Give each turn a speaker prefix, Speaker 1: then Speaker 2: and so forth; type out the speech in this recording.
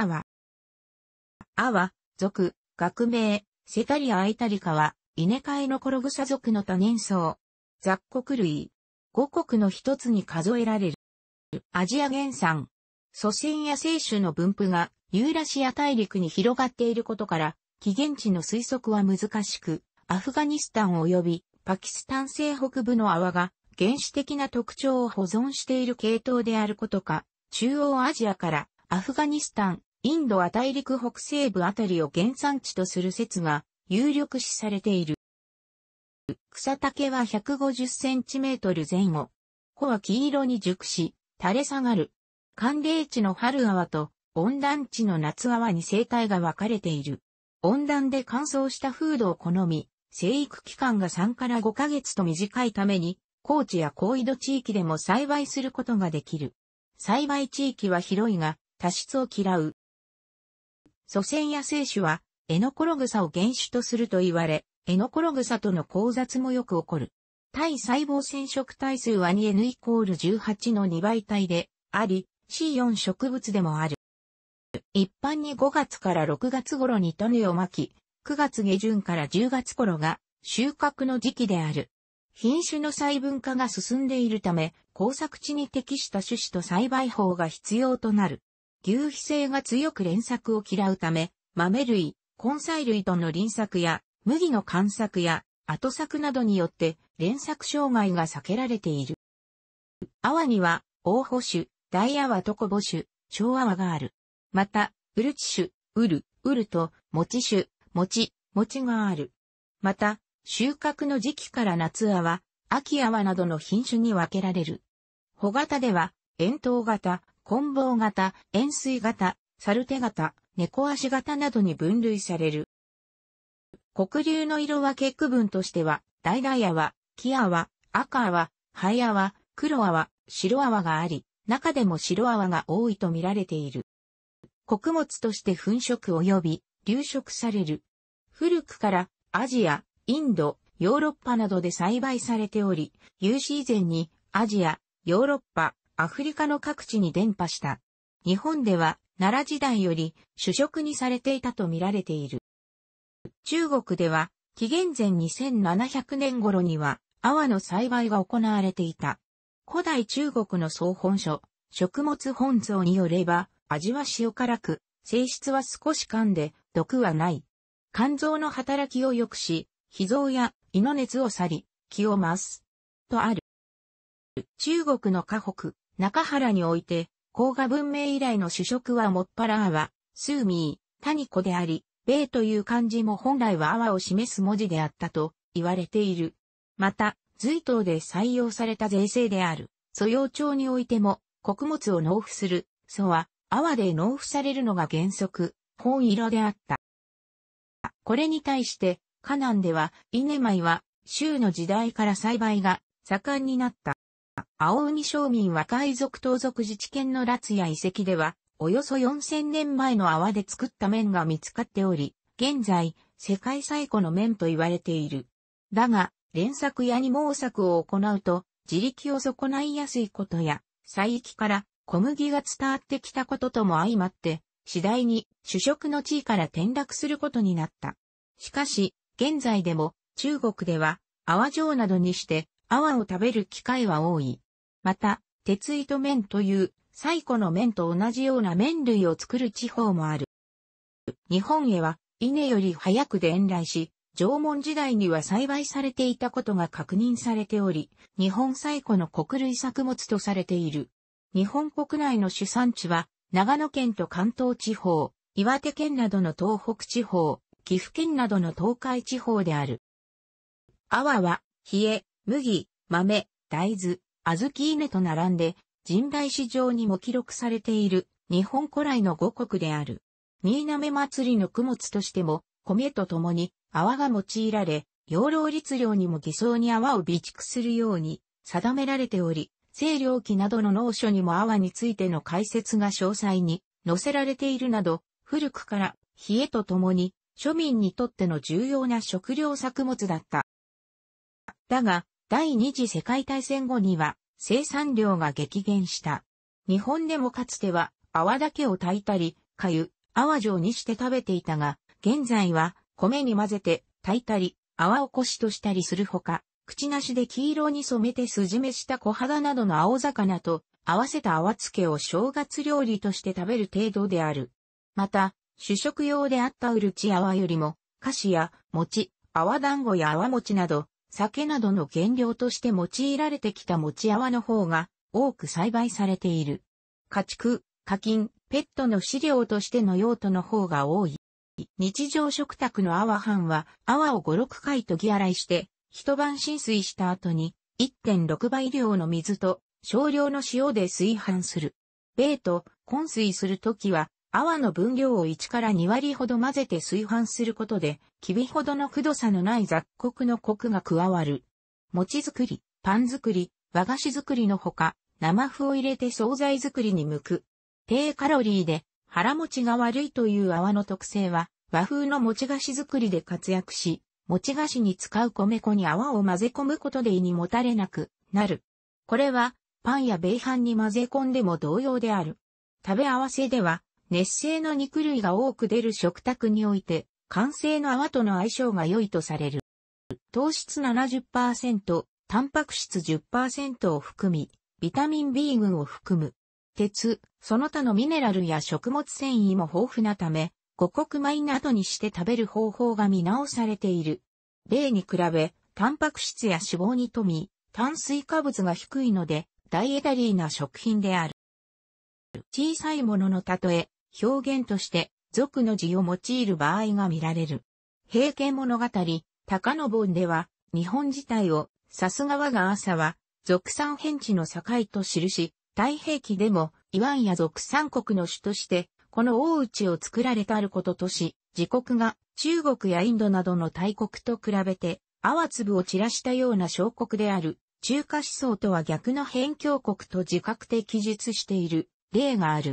Speaker 1: アワ。アワ、族、学名、セタリア・アイタリカは、稲替えのコログサ族の多年草。雑穀類。五穀の一つに数えられる。アジア原産。祖先や生種の分布がユーラシア大陸に広がっていることから、起源地の推測は難しく、アフガニスタン及びパキスタン西北部の泡が原始的な特徴を保存している系統であることか、中央アジアからアフガニスタン、インドは大陸北西部あたりを原産地とする説が有力視されている。草丈は150センチメートル前後。穂は黄色に熟し、垂れ下がる。寒冷地の春川と温暖地の夏川に生態が分かれている。温暖で乾燥した風土を好み、生育期間が3から5ヶ月と短いために、高地や高緯度地域でも栽培することができる。栽培地域は広いが、多湿を嫌う。祖先や生種は、エノコログサを原種とすると言われ、エノコログサとの交雑もよく起こる。対細胞染色体数は 2N イコール18の2倍体であり、C4 植物でもある。一般に5月から6月頃に種をまき、9月下旬から10月頃が収穫の時期である。品種の細分化が進んでいるため、工作地に適した種子と栽培法が必要となる。牛皮性が強く連作を嫌うため、豆類、根菜類との輪作や、麦の観作や、後作などによって、連作障害が避けられている。阿波には、大保種、大阿波と小保種、小阿波がある。また、ウルチ種、ウル、ウルと、餅種、餅、餅がある。また、収穫の時期から夏阿波、秋阿波などの品種に分けられる。穂型では、円筒型、棍棒型、円錐型、猿手型、猫足型などに分類される。黒竜の色分け区分としては、大々泡、木泡、赤泡、灰泡、黒泡、白泡があり、中でも白泡が多いと見られている。穀物として粉食及び流食される。古くからアジア、インド、ヨーロッパなどで栽培されており、有史以前にアジア、ヨーロッパ、アフリカの各地に伝播した。日本では奈良時代より主食にされていたと見られている。中国では紀元前2700年頃には阿波の栽培が行われていた。古代中国の総本書、食物本草によれば、味は塩辛く、性質は少し噛んで、毒はない。肝臓の働きを良くし、脾臓や胃の熱を去り、気を増す。とある。中国の河北、中原において、甲賀文明以来の主食はもっぱらあわ、スーミー、タニコであり、米という漢字も本来はあわを示す文字であったと言われている。また、隋等で採用された税制である、素養帳においても、穀物を納付する、蘇は、泡で納付されるのが原則、本色であった。これに対して、河南では、稲米は、州の時代から栽培が盛んになった。青海商民は海賊盗賊自治権のラや遺跡では、およそ4000年前の泡で作った面が見つかっており、現在、世界最古の面と言われている。だが、連作や二毛作を行うと、自力を損ないやすいことや、採域から小麦が伝わってきたこととも相まって、次第に主食の地位から転落することになった。しかし、現在でも中国では泡状などにして泡を食べる機会は多い。また、鉄糸麺という最古の麺と同じような麺類を作る地方もある。日本へは稲より早く伝来し、縄文時代には栽培されていたことが確認されており、日本最古の穀類作物とされている。日本国内の主産地は、長野県と関東地方、岩手県などの東北地方、岐阜県などの東海地方である。阿は、冷え、麦、豆、大豆、小豆稲と並んで、人大市場にも記録されている日本古来の五穀である。新滑祭りの供物としても、米と共に泡が用いられ、養老律令にも偽装に泡を備蓄するように定められており、清涼期などの農書にも泡についての解説が詳細に載せられているなど、古くから冷えと共に庶民にとっての重要な食料作物だった。だが、第二次世界大戦後には生産量が激減した。日本でもかつては泡だけを炊いたり、粥、泡状にして食べていたが、現在は米に混ぜて炊いたり、泡をこしとしたりするほか、口なしで黄色に染めて酢締めした小肌などの青魚と合わせた泡漬けを正月料理として食べる程度である。また、主食用であったうるち泡よりも、菓子や餅、泡団子や泡餅など、酒などの原料として用いられてきた餅泡の方が多く栽培されている。家畜、課金、ペットの飼料としての用途の方が多い。日常食卓の泡飯は泡を5、6回研ぎ洗いして、一晩浸水した後に1.6倍量の水と少量の塩で炊飯する。米と混水するときは泡の分量を1から2割ほど混ぜて炊飯することで、きびほどのくどさのない雑穀のコクが加わる。餅作り、パン作り、和菓子作りのほか、生麩を入れて惣菜作りに向く。低カロリーで腹持ちが悪いという泡の特性は、和風の餅菓子作りで活躍し、餅菓子に使う米粉に泡を混ぜ込むことで胃にもたれなくなる。これは、パンや米飯に混ぜ込んでも同様である。食べ合わせでは、熱性の肉類が多く出る食卓において、乾性の泡との相性が良いとされる。糖質70%、タンパク質10%を含み、ビタミン B 群を含む。鉄、その他のミネラルや食物繊維も豊富なため、五穀米などにして食べる方法が見直されている。例に比べ、タンパク質や脂肪に富み、炭水化物が低いので、ダイエタリーな食品である。小さいものの例え、表現として、俗の字を用いる場合が見られる。平家物語、高野本では、日本自体を、さすが我が朝は、俗産辺地の境と記し、太平記でも、イワンや俗産国の主として、この大内を作られたることとし、自国が中国やインドなどの大国と比べて、泡粒を散らしたような小国である、中華思想とは逆の辺境国と自覚的記述している例がある。